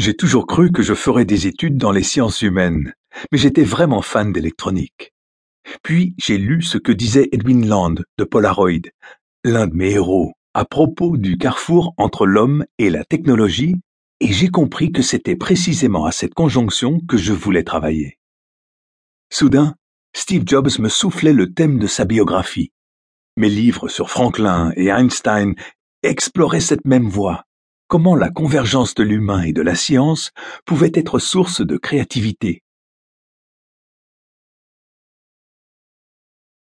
J'ai toujours cru que je ferais des études dans les sciences humaines, mais j'étais vraiment fan d'électronique. Puis j'ai lu ce que disait Edwin Land de Polaroid, l'un de mes héros, à propos du carrefour entre l'homme et la technologie, et j'ai compris que c'était précisément à cette conjonction que je voulais travailler. Soudain, Steve Jobs me soufflait le thème de sa biographie. Mes livres sur Franklin et Einstein exploraient cette même voie comment la convergence de l'humain et de la science pouvait être source de créativité,